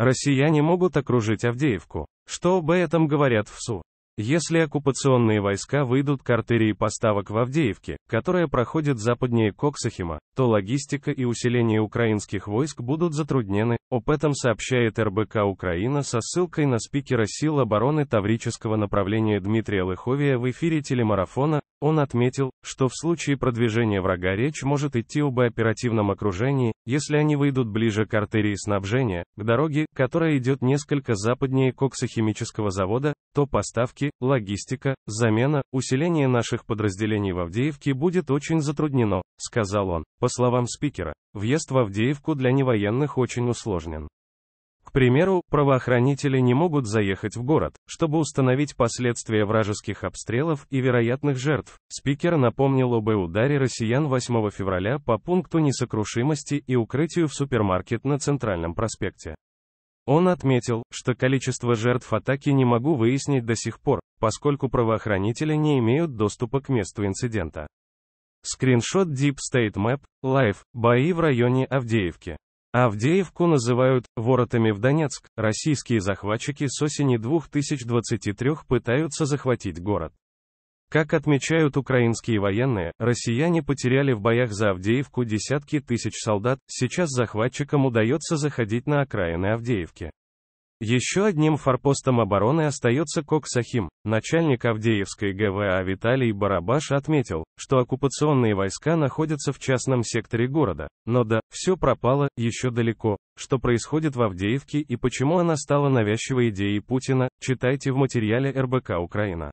Россияне могут окружить Авдеевку. Что об этом говорят в СУ? Если оккупационные войска выйдут к артерии поставок в Авдеевке, которая проходит западнее Коксахима, то логистика и усиление украинских войск будут затруднены, об этом сообщает РБК Украина со ссылкой на спикера сил обороны Таврического направления Дмитрия Лыховия в эфире телемарафона, он отметил, что в случае продвижения врага речь может идти об оперативном окружении, если они выйдут ближе к артерии снабжения, к дороге, которая идет несколько западнее коксохимического завода, то поставки, логистика, замена, усиление наших подразделений в Авдеевке будет очень затруднено, сказал он. По словам спикера, въезд в Авдеевку для невоенных очень усложнен. К примеру, правоохранители не могут заехать в город, чтобы установить последствия вражеских обстрелов и вероятных жертв. Спикер напомнил об ударе россиян 8 февраля по пункту несокрушимости и укрытию в супермаркет на Центральном проспекте. Он отметил, что количество жертв атаки не могу выяснить до сих пор, поскольку правоохранители не имеют доступа к месту инцидента. Скриншот Deep State Map, Live, бои в районе Авдеевки. Авдеевку называют «воротами в Донецк». Российские захватчики с осени 2023 пытаются захватить город. Как отмечают украинские военные, россияне потеряли в боях за Авдеевку десятки тысяч солдат, сейчас захватчикам удается заходить на окраины Авдеевки. Еще одним форпостом обороны остается Коксахим. Начальник Авдеевской ГВА Виталий Барабаш отметил, что оккупационные войска находятся в частном секторе города. Но да, все пропало, еще далеко. Что происходит в Авдеевке и почему она стала навязчивой идеей Путина, читайте в материале РБК Украина.